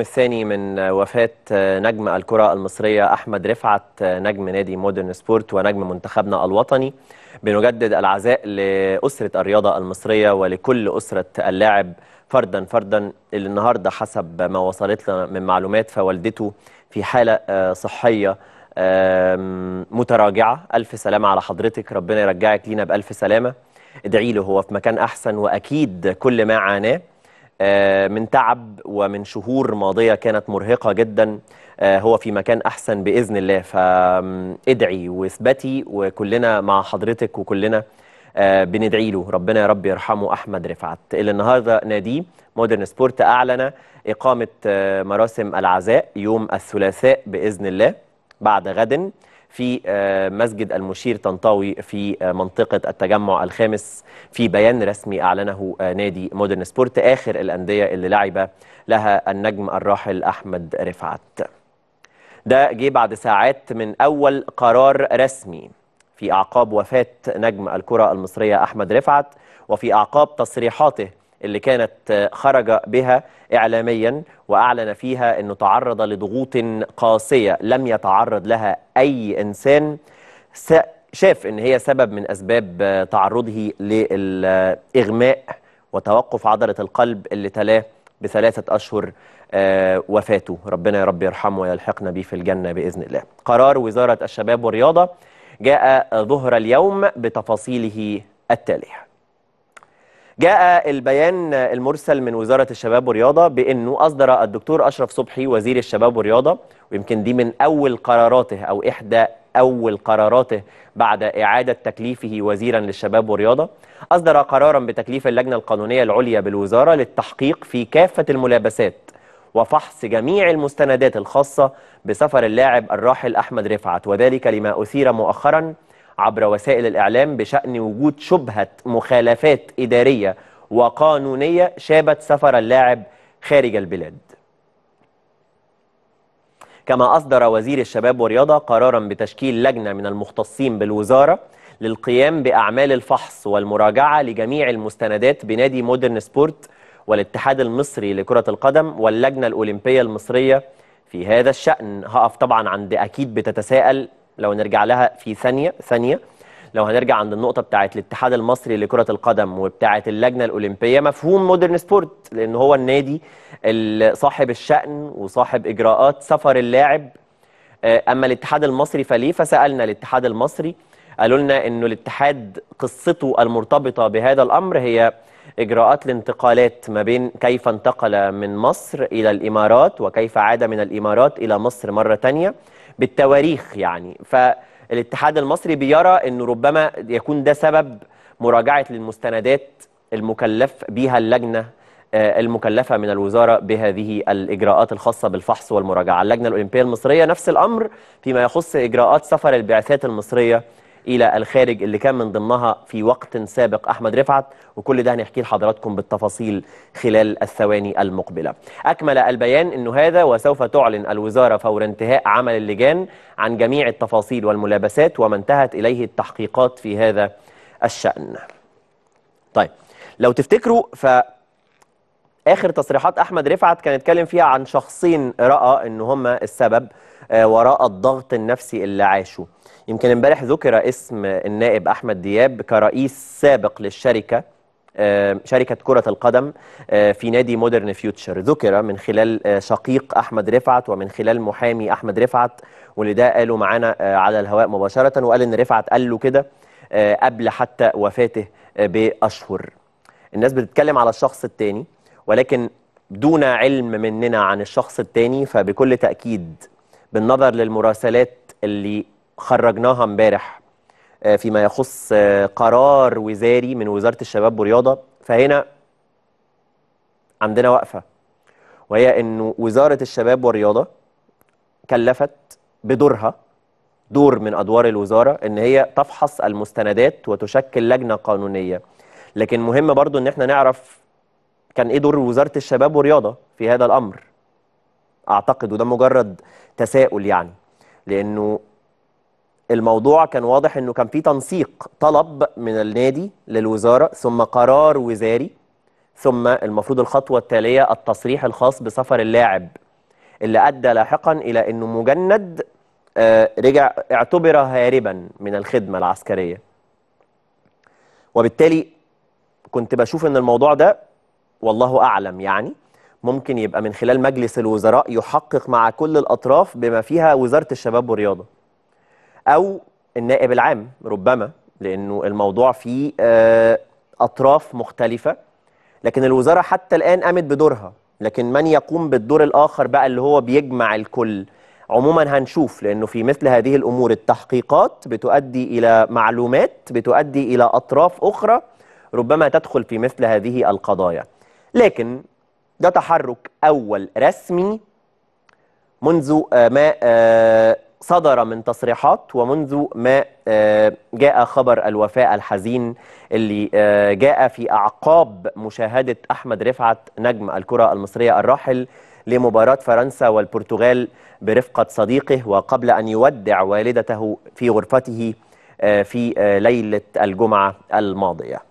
الحكم الثاني من وفاة نجم الكرة المصرية أحمد رفعت نجم نادي مودرن سبورت ونجم منتخبنا الوطني بنجدد العزاء لأسرة الرياضة المصرية ولكل أسرة اللاعب فردا فردا اللي النهاردة حسب ما وصلت لنا من معلومات فوالدته في حالة آه، صحية متراجعة ألف سلامة على حضرتك ربنا يرجعك لينا بألف سلامة ادعي له هو في مكان أحسن وأكيد كل ما عاناه آه، من تعب ومن شهور ماضية كانت مرهقة جدا آه، هو في مكان أحسن بإذن الله فادعي واثبتي وكلنا مع حضرتك وكلنا آه، بندعي له ربنا يا رب يرحمه أحمد رفعت اللي النهاردة ناديه مودرن سبورت أعلن إقامة مراسم العزاء يوم الثلاثاء بإذن الله بعد غد في آه، مسجد المشير طنطاوي في آه، منطقة التجمع الخامس في بيان رسمي أعلنه آه، نادي مودرن سبورت آخر الأندية اللي لعب لها النجم الراحل أحمد رفعت ده جه بعد ساعات من أول قرار رسمي في أعقاب وفاة نجم الكرة المصرية أحمد رفعت وفي أعقاب تصريحاته اللي كانت آه، خرج بها إعلاميا وأعلن فيها أنه تعرض لضغوط قاسية لم يتعرض لها أي إنسان شاف أن هي سبب من أسباب آه، تعرضه للإغماء وتوقف عضلة القلب اللي تلاه بثلاثة أشهر آه، وفاته ربنا يا رب يرحمه ويلحقنا به في الجنة بإذن الله قرار وزارة الشباب والرياضة جاء ظهر اليوم بتفاصيله التاليه جاء البيان المرسل من وزارة الشباب والرياضة بأنه أصدر الدكتور أشرف صبحي وزير الشباب والرياضة ويمكن دي من أول قراراته أو إحدى أول قراراته بعد إعادة تكليفه وزيرا للشباب والرياضة أصدر قرارا بتكليف اللجنة القانونية العليا بالوزارة للتحقيق في كافة الملابسات وفحص جميع المستندات الخاصة بسفر اللاعب الراحل أحمد رفعت وذلك لما أثير مؤخراً عبر وسائل الإعلام بشأن وجود شبهة مخالفات إدارية وقانونية شابت سفر اللاعب خارج البلاد كما أصدر وزير الشباب والرياضة قرارا بتشكيل لجنة من المختصين بالوزارة للقيام بأعمال الفحص والمراجعة لجميع المستندات بنادي مودرن سبورت والاتحاد المصري لكرة القدم واللجنة الأولمبية المصرية في هذا الشأن هقف طبعا عند أكيد بتتساءل لو نرجع لها في ثانية ثانية لو هنرجع عند النقطة بتاعة الاتحاد المصري لكرة القدم وبتاعة اللجنة الأولمبية مفهوم مودرن سبورت لأن هو النادي صاحب الشأن وصاحب إجراءات سفر اللاعب آه، أما الاتحاد المصري فليه فسألنا الاتحاد المصري قالوا لنا انه الاتحاد قصته المرتبطه بهذا الامر هي اجراءات الانتقالات ما بين كيف انتقل من مصر الى الامارات وكيف عاد من الامارات الى مصر مره ثانيه بالتواريخ يعني فالاتحاد المصري بيرى انه ربما يكون ده سبب مراجعه للمستندات المكلف بها اللجنه آه، المكلفه من الوزاره بهذه الاجراءات الخاصه بالفحص والمراجعه، اللجنه الاولمبيه المصريه نفس الامر فيما يخص اجراءات سفر البعثات المصريه إلى الخارج اللي كان من ضمنها في وقت سابق أحمد رفعت وكل ده هنحكيه لحضراتكم بالتفاصيل خلال الثواني المقبلة أكمل البيان أنه هذا وسوف تعلن الوزارة فور انتهاء عمل اللجان عن جميع التفاصيل والملابسات وما انتهت إليه التحقيقات في هذا الشأن طيب لو تفتكروا ف اخر تصريحات احمد رفعت كان اتكلم فيها عن شخصين راى ان هم السبب آه، وراء الضغط النفسي اللي عاشوا يمكن امبارح ذكر اسم النائب احمد دياب كرئيس سابق للشركه آه، شركة كرة القدم آه، في نادي مودرن فيوتشر ذكر من خلال شقيق أحمد رفعت ومن خلال محامي أحمد رفعت واللي ده قاله معانا على الهواء مباشرة وقال إن رفعت قال له كده قبل حتى وفاته بأشهر الناس بتتكلم على الشخص الثاني ولكن دون علم مننا عن الشخص التاني فبكل تأكيد بالنظر للمراسلات اللي خرجناها امبارح آه، فيما يخص آه، قرار وزاري من وزارة الشباب والرياضة فهنا عندنا وقفة وهي أن وزارة الشباب والرياضة كلفت بدورها دور من أدوار الوزارة أن هي تفحص المستندات وتشكل لجنة قانونية لكن مهم برضو أن احنا نعرف كان ايه دور وزاره الشباب والرياضه في هذا الامر اعتقد وده مجرد تساؤل يعني لانه الموضوع كان واضح انه كان في تنسيق طلب من النادي للوزاره ثم قرار وزاري ثم المفروض الخطوه التاليه التصريح الخاص بسفر اللاعب اللي ادى لاحقا الى انه مجند آه، رجع اعتبر هاربا من الخدمه العسكريه وبالتالي كنت بشوف ان الموضوع ده والله أعلم يعني ممكن يبقى من خلال مجلس الوزراء يحقق مع كل الأطراف بما فيها وزارة الشباب والرياضة أو النائب العام ربما لأنه الموضوع فيه آه، أطراف مختلفة لكن الوزارة حتى الآن قامت بدورها لكن من يقوم بالدور الآخر بقى اللي هو بيجمع الكل عموما هنشوف لأنه في مثل هذه الأمور التحقيقات بتؤدي إلى معلومات بتؤدي إلى أطراف أخرى ربما تدخل في مثل هذه القضايا لكن ده تحرك أول رسمي منذ آه، ما آه، صدر من تصريحات ومنذ ما آه، جاء خبر الوفاء الحزين اللي جاء في أعقاب مشاهدة أحمد رفعت نجم الكرة المصرية الراحل لمباراة فرنسا والبرتغال برفقة صديقه وقبل أن يودع والدته في غرفته في ليلة الجمعة الماضية